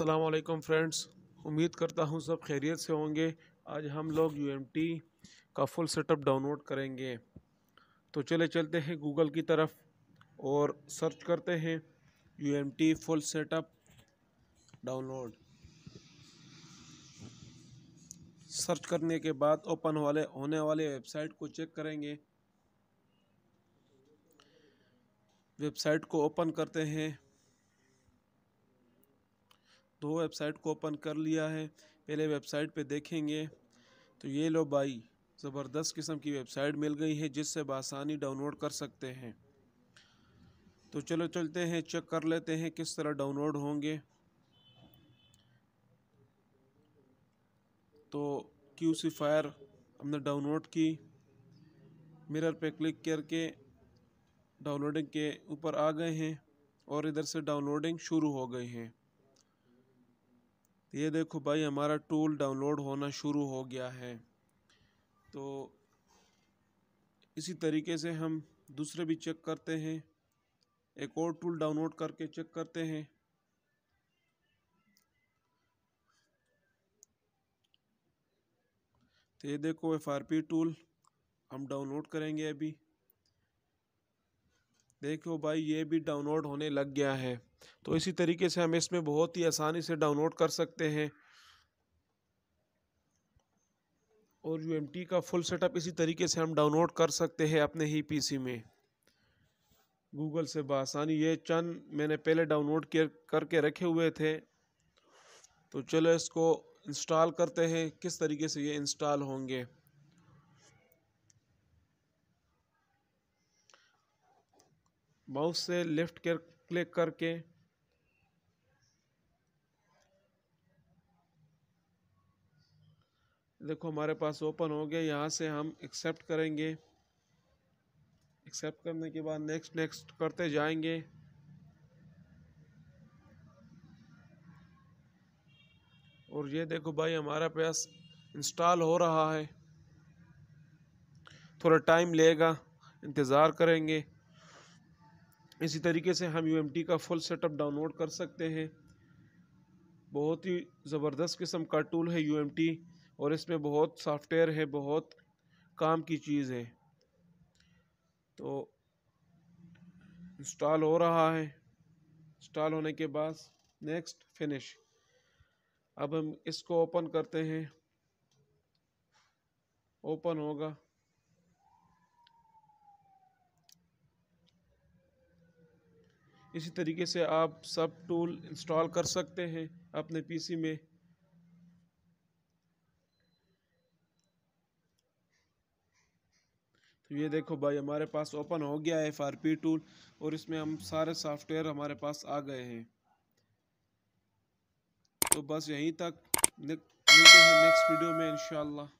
Aslam friends उम्मीद करता हूँ सब खैरियत से होंगे आज हम लोग टी का फुल सेटअप डाउनलोड करेंगे तो चले चलते हैं गूगल की तरफ और सर्च करते हैं T full setup download search करने के बाद ओपन वाले होने वाले वेबसाइट को चेक करेंगे वेबसाइट को ओपन करते हैं दो वेबसाइट को ओपन कर लिया है पहले वेबसाइट पे देखेंगे तो ये लो भाई ज़बरदस्त किस्म की वेबसाइट मिल गई है जिससे बसानी डाउनलोड कर सकते हैं तो चलो चलते हैं चेक कर लेते हैं किस तरह डाउनलोड होंगे तो क्यूसी फायर हमने डाउनलोड की मिरर पे क्लिक करके डाउनलोडिंग के ऊपर आ गए हैं और इधर से डाउनलोडिंग शुरू हो गई है ये देखो भाई हमारा टूल डाउनलोड होना शुरू हो गया है तो इसी तरीके से हम दूसरे भी चेक करते हैं एक और टूल डाउनलोड करके चेक करते हैं तो ये देखो एफ आर पी टूल हम डाउनलोड करेंगे अभी देखो भाई ये भी डाउनलोड होने लग गया है तो इसी तरीके से हम इसमें बहुत ही आसानी से डाउनलोड कर सकते हैं और यू का फुल सेटअप इसी तरीके से हम डाउनलोड कर सकते हैं अपने ही पीसी में गूगल से बसानी ये चंद मैंने पहले डाउनलोड करके रखे हुए थे तो चलो इसको इंस्टॉल करते हैं किस तरीके से ये इंस्टॉल होंगे माउस से लेफ़्ट क्लिक करके देखो हमारे पास ओपन हो गया यहाँ से हम एक्सेप्ट करेंगे एक्सेप्ट करने के बाद नेक्स्ट नेक्स्ट करते जाएंगे और ये देखो भाई हमारा प्यास इंस्टॉल हो रहा है थोड़ा टाइम लेगा इंतज़ार करेंगे इसी तरीके से हम यू का फुल सेटअप डाउनलोड कर सकते हैं बहुत ही ज़बरदस्त किस्म का टूल है यू और इसमें बहुत सॉफ्टवेयर है बहुत काम की चीज़ है तो इंस्टॉल हो रहा है इंस्टॉल होने के बाद नेक्स्ट फिनिश अब हम इसको ओपन करते हैं ओपन होगा इसी तरीके से आप सब टूल इंस्टॉल कर सकते हैं अपने पीसी में तो ये देखो भाई हमारे पास ओपन हो गया है एफ टूल और इसमें हम सारे सॉफ्टवेयर हमारे पास आ गए हैं तो बस यहीं तक मिलते हैं नेक्स्ट वीडियो में इंशाल्लाह